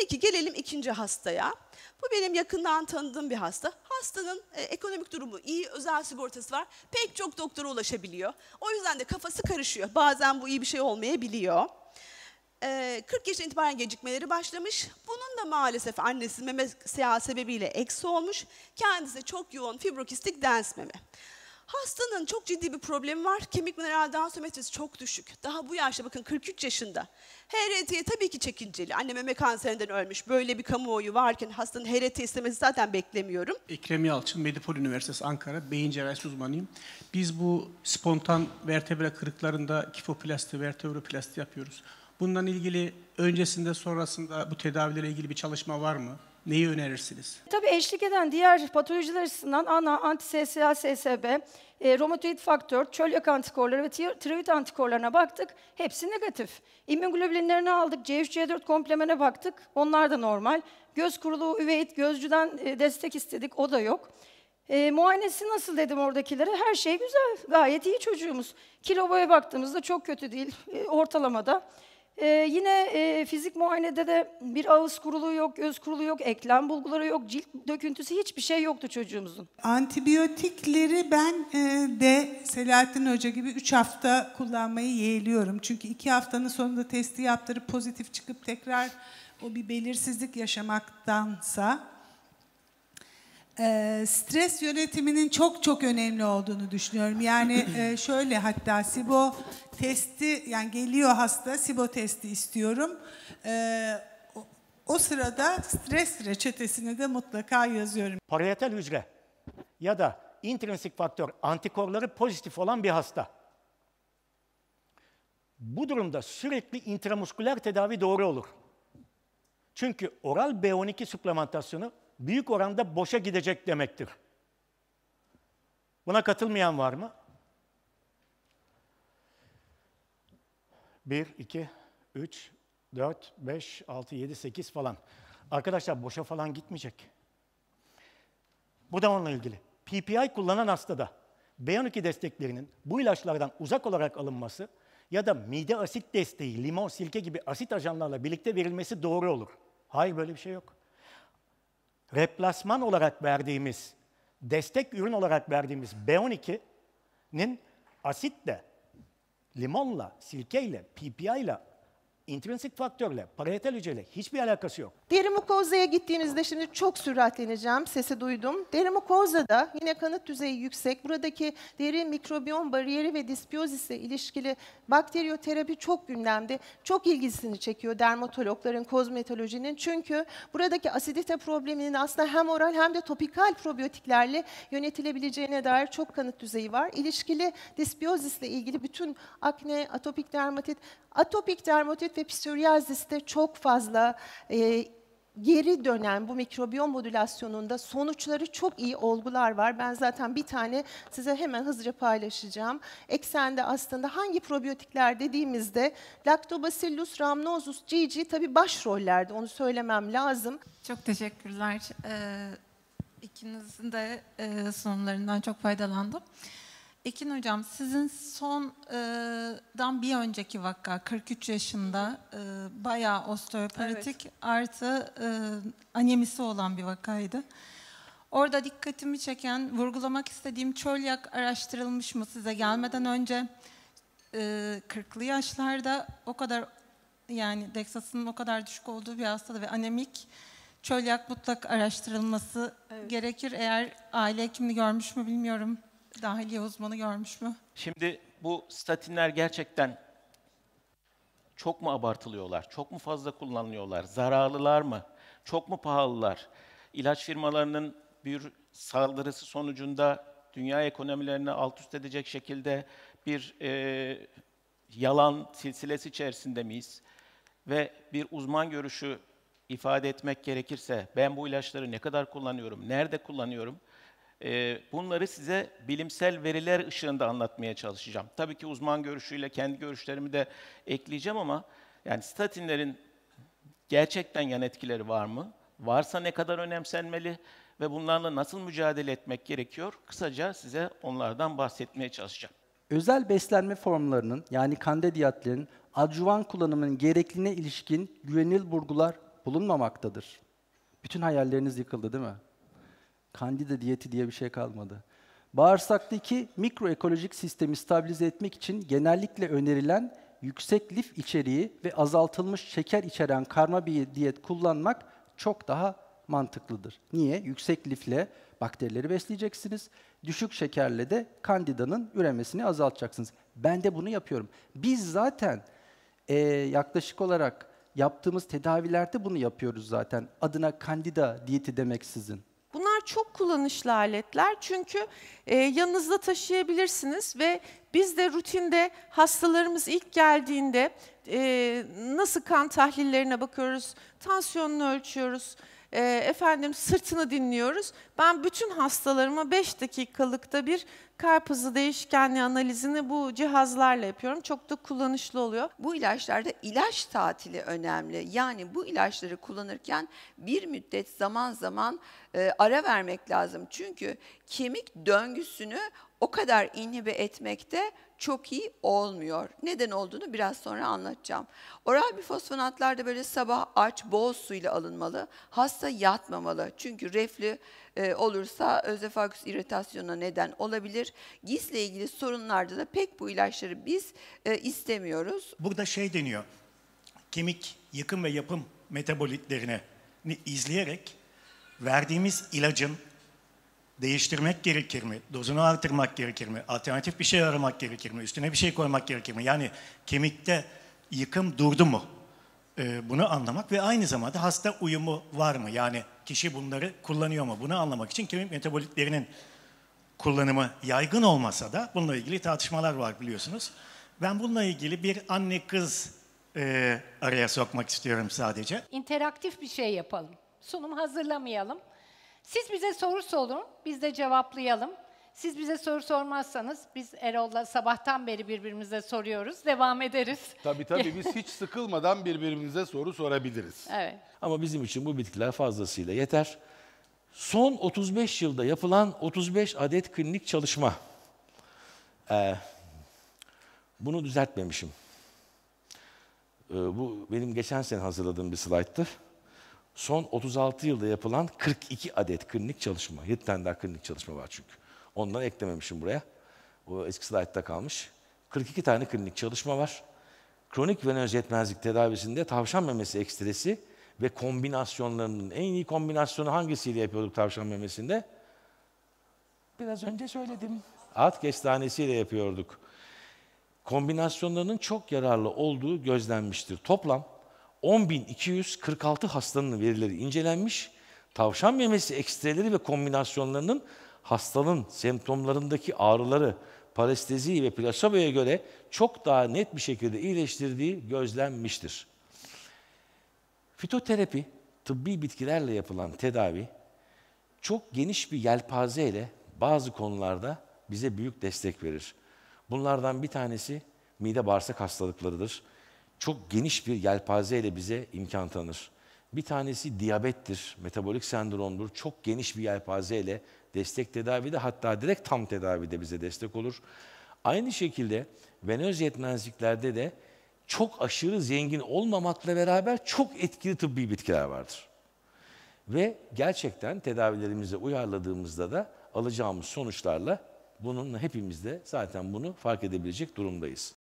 Peki gelelim ikinci hastaya. Bu benim yakından tanıdığım bir hasta. Hastanın e, ekonomik durumu iyi, özel sigortası var. Pek çok doktora ulaşabiliyor. O yüzden de kafası karışıyor. Bazen bu iyi bir şey olmayabiliyor. E, 40 yaşından itibaren gecikmeleri başlamış. Bunun da maalesef annesi meme seyahat sebebiyle eksi olmuş. Kendisi çok yoğun fibrokistik dens meme. Hastanın çok ciddi bir problemi var. Kemik mineral dansometresi çok düşük. Daha bu yaşta bakın 43 yaşında. HRT'ye tabii ki çekinceli. Anne meme kanserinden ölmüş. Böyle bir kamuoyu varken hastanın HRT istemesi zaten beklemiyorum. Ekrem Yalçın, Medipol Üniversitesi Ankara, beyin cerrahisi uzmanıyım. Biz bu spontan vertebra kırıklarında kifoplasti, vertebroplasti yapıyoruz. Bundan ilgili öncesinde sonrasında bu tedavilere ilgili bir çalışma var mı? Neyi önerirsiniz? Tabii eşlik eden diğer patolojiler açısından ana, anti-SSA, SSB, e, romatoid faktör, çölyak antikorları ve tiroid antikorlarına baktık. Hepsi negatif. İmmünoglobülinlerini aldık, c 3 CFC4 komplemene baktık. Onlar da normal. Göz kuruluğu, üveyit gözcüden e, destek istedik. O da yok. E, muayenesi nasıl dedim oradakilere? Her şey güzel, gayet iyi çocuğumuz. Kilo boya baktığımızda çok kötü değil, e, ortalamada. Ee, yine e, fizik muayenede de bir ağız kuruluğu yok, göz kuruluğu yok, eklem bulguları yok, cilt döküntüsü hiçbir şey yoktu çocuğumuzun. Antibiyotikleri ben e, de Selahattin Hoca gibi 3 hafta kullanmayı yeğliyorum. Çünkü 2 haftanın sonunda testi yaptırıp pozitif çıkıp tekrar o bir belirsizlik yaşamaktansa e, stres yönetiminin çok çok önemli olduğunu düşünüyorum. Yani e, şöyle hatta SIBO testi yani geliyor hasta SIBO testi istiyorum. E, o, o sırada stres reçetesini de mutlaka yazıyorum. Parietal hücre ya da intrinsik faktör antikorları pozitif olan bir hasta. Bu durumda sürekli intramusküler tedavi doğru olur. Çünkü oral B12 suplementasyonu büyük oranda boşa gidecek demektir. Buna katılmayan var mı? Bir, iki, üç, dört, beş, altı, yedi, sekiz falan. Arkadaşlar boşa falan gitmeyecek. Bu da onunla ilgili. PPI kullanan hastada B12 desteklerinin bu ilaçlardan uzak olarak alınması ya da mide asit desteği, limon, silke gibi asit ajanlarla birlikte verilmesi doğru olur. Hayır böyle bir şey yok replasman olarak verdiğimiz, destek ürün olarak verdiğimiz B12'nin asitle, limonla, sirkeyle, PPI ile, intrinsik faktörle, parietal hücreyle hiçbir alakası yok. Derimokoza'ya gittiğinizde şimdi çok süratleneceğim, sesi duydum. Derimokoza'da yine kanıt düzeyi yüksek. Buradaki deri mikrobiyom bariyeri ve dispiyozisle ilişkili bakteriyoterapi çok gündemde. Çok ilgisini çekiyor dermatologların, kozmetolojinin. Çünkü buradaki asidite probleminin aslında hem oral hem de topikal probiyotiklerle yönetilebileceğine dair çok kanıt düzeyi var. İlişkili dispiyozisle ilgili bütün akne, atopik dermatit, atopik dermatit ve psoriasis de çok fazla e, geri dönen bu mikrobiyom modülasyonunda sonuçları çok iyi olgular var. Ben zaten bir tane size hemen hızlıca paylaşacağım. Eksende aslında hangi probiyotikler dediğimizde Lactobacillus rhamnosus GG tabii başrollerde onu söylemem lazım. Çok teşekkürler. Ee, ikinizin de e, sunumlarından çok faydalandım. Ekin Hocam sizin sondan bir önceki vaka 43 yaşında e, bayağı osteoporotik evet. artı anemisi olan bir vakaydı. Orada dikkatimi çeken, vurgulamak istediğim çölyak araştırılmış mı size gelmeden önce? E, 40'lı yaşlarda o kadar yani Deksas'ın o kadar düşük olduğu bir hastada ve anemik çölyak mutlak araştırılması evet. gerekir. Eğer aile hekimini görmüş mü bilmiyorum dahiliye uzmanı görmüş mü? Şimdi bu statinler gerçekten çok mu abartılıyorlar? Çok mu fazla kullanılıyorlar? Zararlılar mı? Çok mu pahalılar? İlaç firmalarının bir saldırısı sonucunda dünya ekonomilerini alt üst edecek şekilde bir e, yalan silsilesi içerisinde miyiz? Ve bir uzman görüşü ifade etmek gerekirse ben bu ilaçları ne kadar kullanıyorum, nerede kullanıyorum? Ee, bunları size bilimsel veriler ışığında anlatmaya çalışacağım. Tabii ki uzman görüşüyle kendi görüşlerimi de ekleyeceğim ama yani statinlerin gerçekten yan etkileri var mı? Varsa ne kadar önemsenmeli ve bunlarla nasıl mücadele etmek gerekiyor? Kısaca size onlardan bahsetmeye çalışacağım. Özel beslenme formlarının yani kandidiyatlerin adjuvan kullanımının gerekliliğine ilişkin güvenilir bulgular bulunmamaktadır. Bütün hayalleriniz yıkıldı değil mi? Kandida diyeti diye bir şey kalmadı. Bağırsaktaki mikroekolojik sistemi stabilize etmek için genellikle önerilen yüksek lif içeriği ve azaltılmış şeker içeren karma bir diyet kullanmak çok daha mantıklıdır. Niye? Yüksek lifle bakterileri besleyeceksiniz. Düşük şekerle de kandidanın üremesini azaltacaksınız. Ben de bunu yapıyorum. Biz zaten e, yaklaşık olarak yaptığımız tedavilerde bunu yapıyoruz zaten. Adına kandida diyeti demeksizin çok kullanışlı aletler çünkü e, yanınızda taşıyabilirsiniz ve biz de rutinde hastalarımız ilk geldiğinde e, nasıl kan tahlillerine bakıyoruz, tansiyonunu ölçüyoruz, e, efendim sırtını dinliyoruz. Ben bütün hastalarıma 5 dakikalıkta bir Karpuzu değişkenli analizini bu cihazlarla yapıyorum. Çok da kullanışlı oluyor. Bu ilaçlarda ilaç tatili önemli. Yani bu ilaçları kullanırken bir müddet zaman zaman e, ara vermek lazım. Çünkü kemik döngüsünü o kadar inhibe etmekte çok iyi olmuyor. Neden olduğunu biraz sonra anlatacağım. Oral bifosfonatlar da böyle sabah aç bol suyla alınmalı. Hasta yatmamalı. Çünkü reflü e, olursa özefagus irritasyonuna neden olabilir. Gizle ilgili sorunlarda da pek bu ilaçları biz e, istemiyoruz. Burada şey deniyor. Kemik yıkım ve yapım metabolitlerini izleyerek verdiğimiz ilacın değiştirmek gerekir mi? Dozunu artırmak gerekir mi? Alternatif bir şey aramak gerekir mi? Üstüne bir şey koymak gerekir mi? Yani kemikte yıkım durdu mu? Ee, bunu anlamak ve aynı zamanda hasta uyumu var mı? Yani kişi bunları kullanıyor mu? Bunu anlamak için kemik metabolitlerinin kullanımı yaygın olmasa da bununla ilgili tartışmalar var biliyorsunuz. Ben bununla ilgili bir anne kız e, araya sokmak istiyorum sadece. İnteraktif bir şey yapalım. Sunum hazırlamayalım. Siz bize soru sorun, biz de cevaplayalım. Siz bize soru sormazsanız biz Erol'la sabahtan beri birbirimize soruyoruz. Devam ederiz. Tabii tabii biz hiç sıkılmadan birbirimize soru sorabiliriz. Evet. Ama bizim için bu bitkiler fazlasıyla yeter. Son 35 yılda yapılan 35 adet klinik çalışma. Ee, bunu düzeltmemişim. Ee, bu benim geçen sene hazırladığım bir slayttır son 36 yılda yapılan 42 adet klinik çalışma. 7 tane daha klinik çalışma var çünkü. Ondan eklememişim buraya. O eski slaytta kalmış. 42 tane klinik çalışma var. Kronik venöz yetmezlik tedavisinde tavşan memesi ekstresi ve kombinasyonlarının en iyi kombinasyonu hangisiyle yapıyorduk tavşan memesinde? Biraz önce söyledim. At kestanesiyle yapıyorduk. Kombinasyonlarının çok yararlı olduğu gözlenmiştir. Toplam 10.246 hastanın verileri incelenmiş. Tavşan memesi ekstreleri ve kombinasyonlarının hastanın semptomlarındaki ağrıları, paresteziyi ve plaseboya göre çok daha net bir şekilde iyileştirdiği gözlenmiştir. Fitoterapi, tıbbi bitkilerle yapılan tedavi çok geniş bir yelpaze ile bazı konularda bize büyük destek verir. Bunlardan bir tanesi mide bağırsak hastalıklarıdır çok geniş bir yelpaze ile bize imkan tanır. Bir tanesi diyabettir, metabolik sendromdur. Çok geniş bir yelpaze ile destek tedavide hatta direkt tam tedavide bize destek olur. Aynı şekilde venöz yetmezliklerde de çok aşırı zengin olmamakla beraber çok etkili tıbbi bitkiler vardır. Ve gerçekten tedavilerimize uyarladığımızda da alacağımız sonuçlarla bunun hepimiz de zaten bunu fark edebilecek durumdayız.